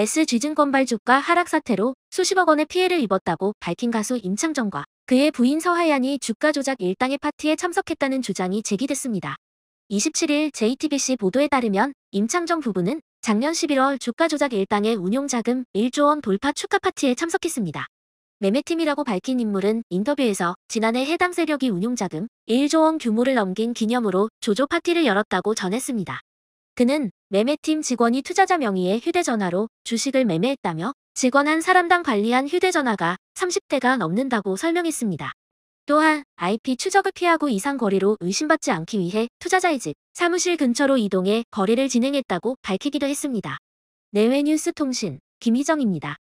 s 지증권발 주가 하락 사태로 수십억 원의 피해를 입었다고 밝힌 가수 임창정과 그의 부인 서하얀이 주가 조작 일당의 파티에 참석했다는 주장이 제기됐습니다. 27일 JTBC 보도에 따르면 임창정 부부는 작년 11월 주가 조작 일당의 운용자금 1조 원 돌파 축하 파티에 참석했습니다. 매매팀이라고 밝힌 인물은 인터뷰에서 지난해 해당 세력이 운용자금 1조 원 규모를 넘긴 기념으로 조조 파티를 열었다고 전했습니다. 그는 매매팀 직원이 투자자 명의의 휴대전화로 주식을 매매했다며 직원 한 사람당 관리한 휴대전화가 30대가 넘는다고 설명했습니다. 또한 IP 추적을 피하고 이상 거리로 의심받지 않기 위해 투자자의 집, 사무실 근처로 이동해 거래를 진행했다고 밝히기도 했습니다. 내외뉴스통신 김희정입니다.